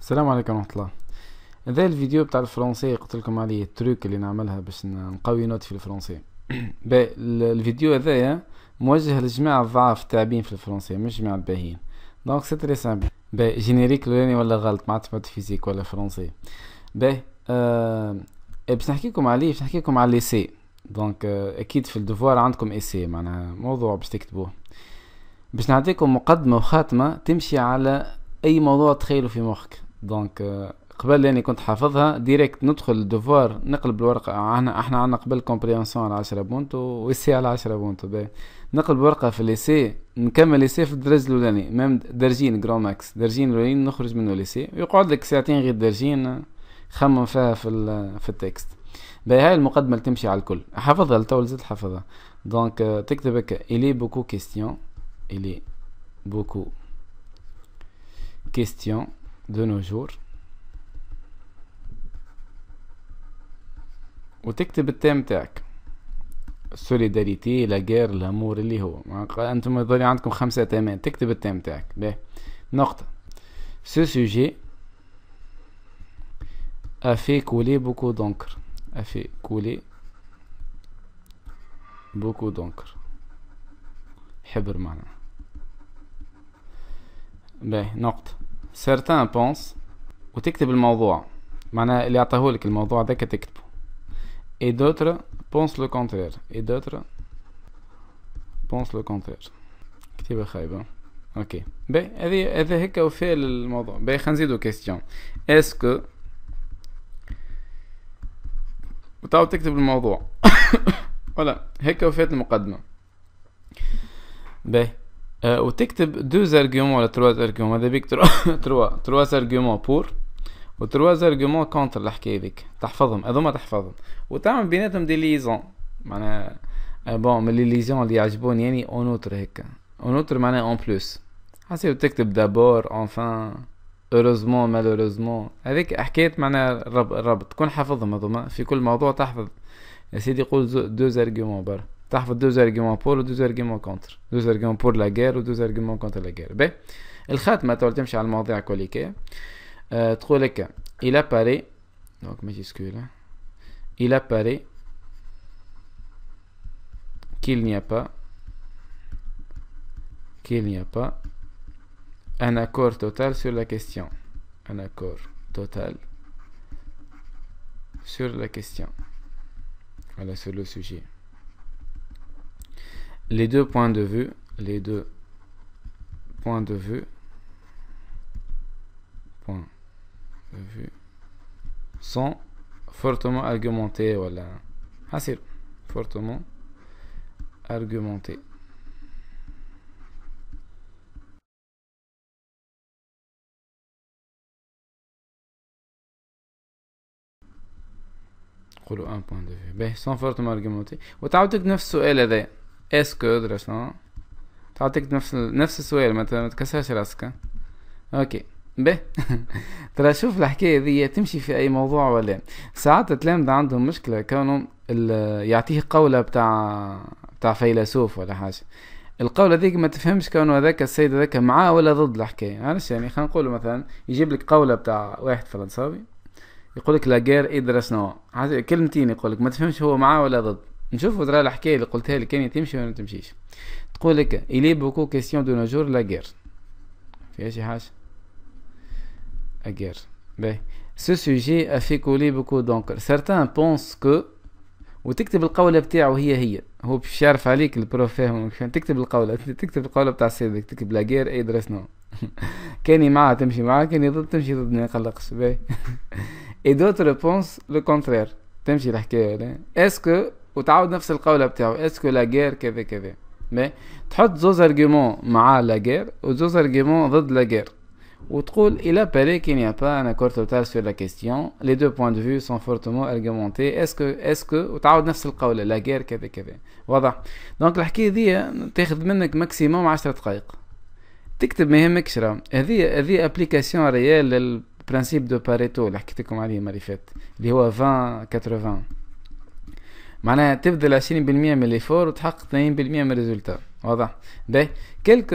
السلام عليكم ورحمة الله هذا الفيديو بتاع الفرنسية قلت لكم عليه التروك اللي نعملها باش نقوي نوتي في الفرنسية الفيديو هذايا موجه لجماعة الضعاف التعبين في الفرنسية مش جماعة الباهيين دونك سي تري سامبل باهي جينيريك لولاني ولا غلط ما عادش فيزيك ولا فرنسي باهي آه باش نحكيكم عليه باش نحكيكم على الإيسي آه، دونك اكيد في الدفوار عندكم ايسي معناها موضوع باش تكتبوه باش نعطيكم مقدمة وخاتمة تمشي على اي موضوع تخيلوا في مخك دونك euh, قبل لاني كنت حافظها ديريكت ندخل دوفوار نقلب الورقة احنا احنا عنا قبل كومبريانسون على عشرة بونتو ويسي على عشرة بونتو باهي نقلب الورقة في الليسي نكمل ليسي في الدرج الاولاني مام درجين جرو ماكس درجين الاولين نخرج منه ليسي ويقعد لك ساعتين غير درجين خمم فيها في في التكست باهي هاي المقدمة اللي تمشي على الكل حافظها لتو زدت حافظها دونك تكتب هكا الي بوكو كيستيون الي بوكو كيستيون دو نوجور وتكتب التيم تاعك السوليداريتي لا جير لامور اللي هو انتم يظل عندكم خمسة تيمات تكتب التيم تاعك باهي نقطة سو سوجي a كولي بوكو دونكر d'encre كولي بوكو دونكر حبر معنا باهي نقطة سيرتان بونس وتكتب الموضوع معناها اللي عطاهولك الموضوع ذاك تكتبه اي دوتر بونس لو كونترير اي دوتر بونس لو كونترير كتيبة خايبة اوكي باهي هذه هذا هكا وفيه للموضوع باهي خلينا نزيدو كيستيون اسكو وتعاود تكتب الموضوع ولا هكا وفات المقدمة باهي وتكتب دوز ارجيومون ولا تروا ارجيومون هذا بيك تروا تروا ارجيومون بور وتروا ارجيومون كونتر الحكايه هذيك تحفظهم هذوما تحفظهم وتعمل بيناتهم دي ليزون معناها بون من لي ليزون اللي يعجبوني يعني اون اوتر هيك اون اوتر معناها اون بلوس حسيت تكتب دابور اونفان اوروزمون مالوروزمون هذيك حكايه معناها الربط تكون حافظهم هذوما في كل موضوع تحفظ يا سيدي قول دو زارغيومون برا a deux arguments pour ou deux arguments contre deux arguments pour la guerre ou deux arguments contre la guerre que الخاتمة تقول تمشي على المواضيع كوليكا تقول لك il apparaît donc majuscule hein. il apparaît qu'il n'y a pas qu'il n'y a pas un accord total sur la question un accord total sur la question voilà sur le sujet les deux points de vue, les deux points de vue, points de vue, sont fortement argumentés. Voilà. assez ah, c'est fortement argumentés. point de vue دو ben, sont fortement argumenté فورتوم ارجيومونتي وتعاود 9 السؤال هذايا اسكو ادري شنو اه. تعطيك نفس ال... نفس السؤال ما تكسرش راسك اه. اوكي به ترى شوف الحكايه ذي تمشي في اي موضوع ولا ساعات التلامذة عندهم مشكله كونهم ال... يعطيه قوله بتاع بتاع فيلسوف ولا حاجه القولة ذيك ما تفهمش كونه هذاك السيد هذاك معاه ولا ضد الحكاية علاش يعني خلينا نقول مثلا يجيب لك قولة بتاع واحد فرنساوي يقول لك لا غير ادرس نوع كلمتين يقول لك ما تفهمش هو معاه ولا ضد نشوفوا ترى الحكايه اللي قلتها لك كان تمشي ولا ما تمشيش تقول لك الي بوكو كيسيون دو نوجور لا غير فيها شي حاجه غير باهي سو سوجي افي كولي بوكو دونك سارتان بونس كو وتكتب القولة بتاعه هي هي هو باش يعرف عليك البروف فاهم تكتب القولة تكتب القولة بتاع سيدك تكتب لاغير اي درس نو كاني معاه تمشي معاه كاني ضد تمشي ضد ما يقلقش باهي اي دوتر بونس لو كونترير تمشي الحكاية اسكو وتعاود نفس القولة بتاعو اسكو لاغير كذا كذا مي تحط زوز ارجيمون مع لاغير وزوز ارجيمون ضد لاغير وتقول إلا باري كي نيا با انا كورت تاع total لا كيسيون لي دو بوين دو de سون فورتمون fortement اسكو اسكو وتعاود نفس القولة لا غير كذا كذا واضح دونك الحكاية دي تاخذ منك ماكسيموم 10 دقايق تكتب ما يهمكش راه هذه هذه ابليكاسيون ريال للبرانسيب دو باريتو اللي حكيت لكم عليه فات اللي هو 20 80 معناها تبذل عشرين بالمية من ليفور وتحقق 80% بالمية من الريزولتا واضح باهي كلك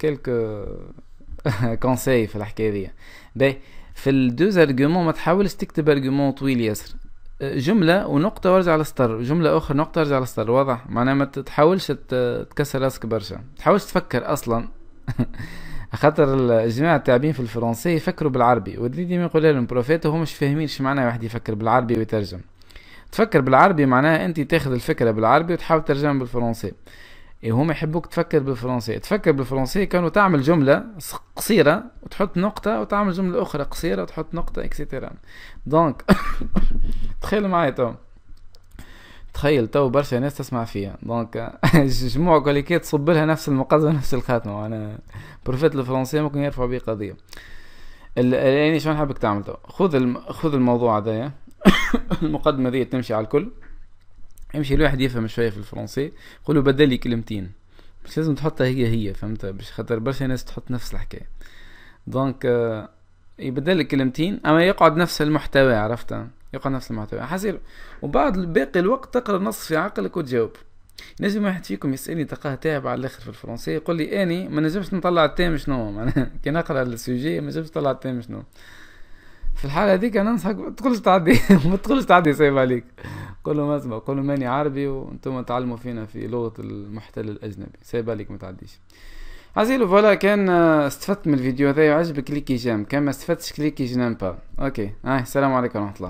كلك كونساي في الحكايه دي باهي في الدوز ارجيومون ما تحاولش تكتب ارجيومون طويل ياسر جملة ونقطة وارجع للسطر جملة أخرى نقطة وارجع للسطر واضح معناها ما تحاولش تكسر راسك برشا تحاولش تفكر أصلا خاطر الجماعة التعبين في الفرنسية يفكروا بالعربي ودي ديما يقول لهم بروفيت وهم مش فاهمين معناها واحد يفكر بالعربي ويترجم تفكر بالعربي معناها انت تاخذ الفكره بالعربي وتحاول ترجمها بالفرنسي إيه، هم يحبوك تفكر بالفرنسي تفكر بالفرنسي كانوا تعمل جمله قصيره وتحط نقطه وتعمل جمله اخرى قصيره وتحط نقطه اكسيتيرا دونك تخيل معايا تو تخيل تو برشا ناس تسمع فيها دونك جموع كوليكيت تصب لها نفس المقدمه نفس الخاتمه انا بروفيت الفرنسي ممكن يرفع بيه قضيه يعني شو نحبك تعمل تو خذ الم... خذ الموضوع هذايا المقدمة ذي تمشي على الكل يمشي الواحد يفهم شوية في الفرنسي قولوا بدل لي كلمتين مش لازم تحطها هي هي فهمت باش خاطر برشا ناس تحط نفس الحكاية دونك آه، يبدل لك كلمتين اما يقعد نفس المحتوى عرفت يقعد نفس المحتوى حصير وبعد باقي الوقت تقرا نص في عقلك وتجاوب لازم واحد فيكم يسالني تلقاه تعب على الاخر في الفرنسي يقول لي اني ما نجمش نطلع التام شنو معناها كي نقرا السوجي ما نجمش نطلع التام شنو في الحاله هذيك انا انصحك ما تقولش تعدي ما تقولش تعدي سايب عليك قول ما اسمع قول ماني عربي وانتم تعلموا فينا في لغه المحتل الاجنبي سايب عليك ما تعديش عزيز فوالا كان آه، استفدت من الفيديو هذا وعجبك كليكي جام كان ما استفدتش كليكي جنان با اوكي هاي آه. السلام عليكم ورحمه الله